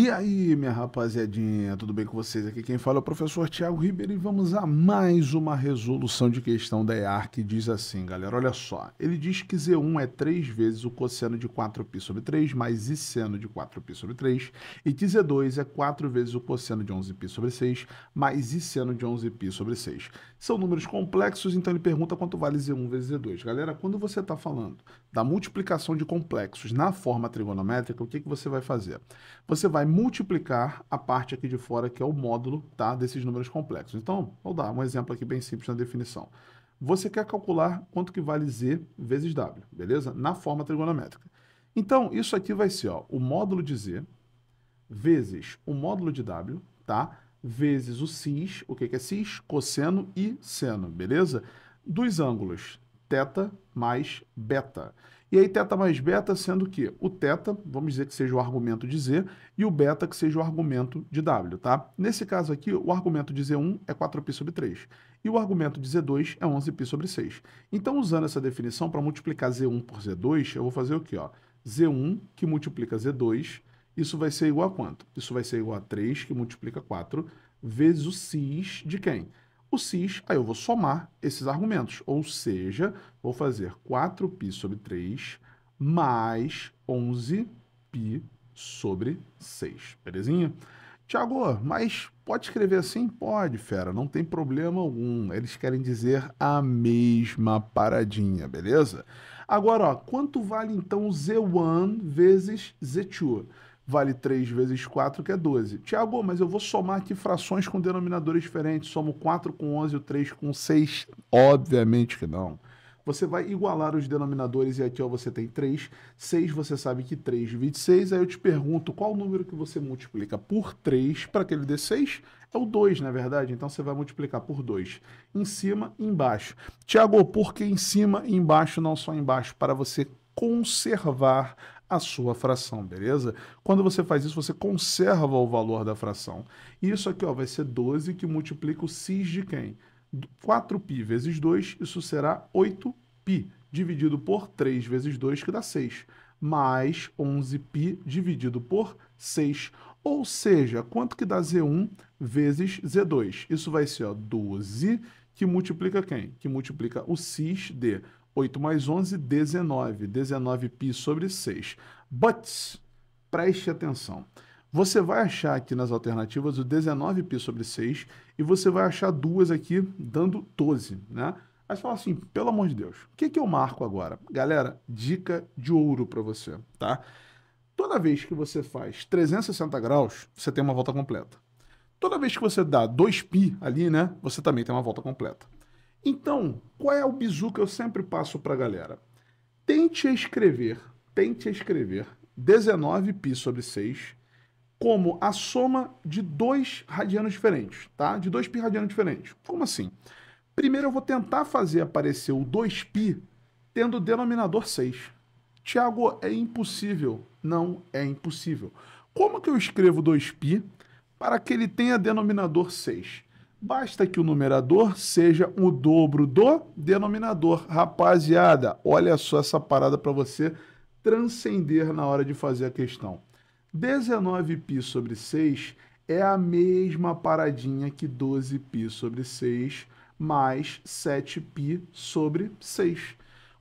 E aí, minha rapaziadinha, tudo bem com vocês? Aqui quem fala é o professor Tiago Ribeiro e vamos a mais uma resolução de questão da EAR que diz assim, galera, olha só. Ele diz que Z1 é 3 vezes o cosseno de 4π sobre 3 mais seno de 4π sobre 3 e que Z2 é 4 vezes o cosseno de 11π sobre 6 mais seno de 11π sobre 6. São números complexos, então ele pergunta quanto vale Z1 vezes Z2. Galera, quando você está falando da multiplicação de complexos na forma trigonométrica, o que, que você vai fazer? Você vai multiplicar a parte aqui de fora, que é o módulo tá, desses números complexos. Então, vou dar um exemplo aqui bem simples na definição. Você quer calcular quanto que vale Z vezes W, beleza? Na forma trigonométrica. Então, isso aqui vai ser ó, o módulo de Z vezes o módulo de W, tá? vezes o cis, o que é cis? Cosseno e seno, beleza? Dos ângulos teta mais beta. E aí teta mais beta sendo que o teta, vamos dizer que seja o argumento de Z, e o beta que seja o argumento de W, tá? Nesse caso aqui, o argumento de Z1 é 4π sobre 3, e o argumento de Z2 é 11π sobre 6. Então, usando essa definição, para multiplicar Z1 por Z2, eu vou fazer o quê? Ó? Z1 que multiplica Z2 isso vai ser igual a quanto? Isso vai ser igual a 3, que multiplica 4, vezes o cis de quem? O cis, aí eu vou somar esses argumentos, ou seja, vou fazer 4π sobre 3 mais 11π sobre 6, belezinha? Tiago, mas pode escrever assim? Pode, fera, não tem problema algum. Eles querem dizer a mesma paradinha, beleza? Agora, ó, quanto vale então Z1 vezes Z2? vale 3 vezes 4, que é 12. Tiago, mas eu vou somar aqui frações com denominadores diferentes. Somo 4 com 11, o 3 com 6. Obviamente que não. Você vai igualar os denominadores e aqui ó, você tem 3. 6 você sabe que 3 divide 6. Aí eu te pergunto qual número que você multiplica por 3 para que ele dê 6? É o 2, na é verdade? Então você vai multiplicar por 2. Em cima, e embaixo. Tiago, por que em cima e embaixo, não só embaixo? Para você conservar a sua fração, beleza? Quando você faz isso, você conserva o valor da fração. E isso aqui ó, vai ser 12 que multiplica o cis de quem? 4π vezes 2, isso será 8π, dividido por 3 vezes 2, que dá 6, mais 11π dividido por 6. Ou seja, quanto que dá Z1 vezes Z2? Isso vai ser ó, 12 que multiplica quem? Que multiplica o cis de 8 mais 11, 19. 19 pi sobre 6. But, preste atenção. Você vai achar aqui nas alternativas o 19 pi sobre 6 e você vai achar duas aqui dando 12, né? Aí você fala assim, pelo amor de Deus, o que, que eu marco agora? Galera, dica de ouro para você, tá? Toda vez que você faz 360 graus, você tem uma volta completa. Toda vez que você dá 2π ali, né, você também tem uma volta completa. Então, qual é o bizu que eu sempre passo para a galera? Tente escrever, tente escrever 19π sobre 6 como a soma de dois radianos diferentes, tá? De dois π radianos diferentes. Como assim? Primeiro eu vou tentar fazer aparecer o 2π tendo o denominador 6. Tiago, é impossível. Não é impossível. Como que eu escrevo 2π para que ele tenha denominador 6? Basta que o numerador seja o dobro do denominador. Rapaziada, olha só essa parada para você transcender na hora de fazer a questão. 19π sobre 6 é a mesma paradinha que 12π sobre 6 mais 7π sobre 6.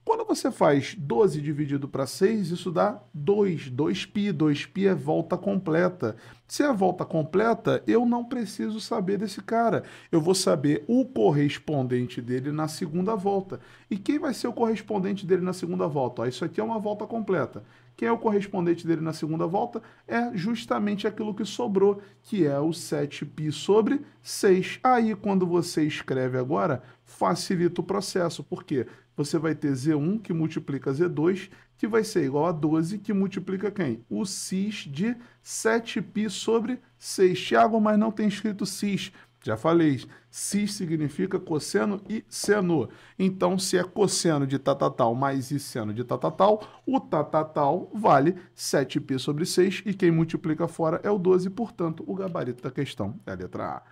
Quando você faz 12 dividido para 6, isso dá 2. 2π. 2π é volta completa. Se é volta completa, eu não preciso saber desse cara. Eu vou saber o correspondente dele na segunda volta. E quem vai ser o correspondente dele na segunda volta? Ó, isso aqui é uma volta completa. Quem é o correspondente dele na segunda volta? É justamente aquilo que sobrou, que é o 7π sobre 6. Aí, quando você escreve agora, facilita o processo. Por quê? você vai ter Z1 que multiplica Z2, que vai ser igual a 12, que multiplica quem? O cis de 7π sobre 6. Tiago, mas não tem escrito cis. Já falei, cis significa cosseno e seno. Então, se é cosseno de tatatal mais e seno de tatatal, o tatatal vale 7π sobre 6 e quem multiplica fora é o 12, portanto, o gabarito da questão é a letra A.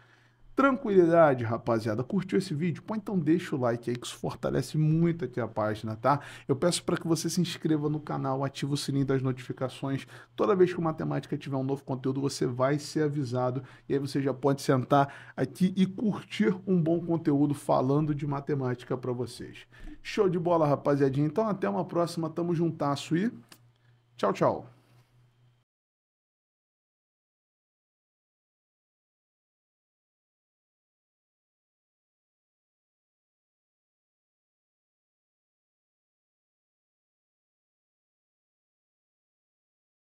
Tranquilidade, rapaziada. Curtiu esse vídeo? Pô, então deixa o like aí que isso fortalece muito aqui a página, tá? Eu peço para que você se inscreva no canal, ative o sininho das notificações. Toda vez que o Matemática tiver um novo conteúdo, você vai ser avisado. E aí você já pode sentar aqui e curtir um bom conteúdo falando de matemática para vocês. Show de bola, rapaziadinha. Então até uma próxima. Tamo juntasso e tchau, tchau.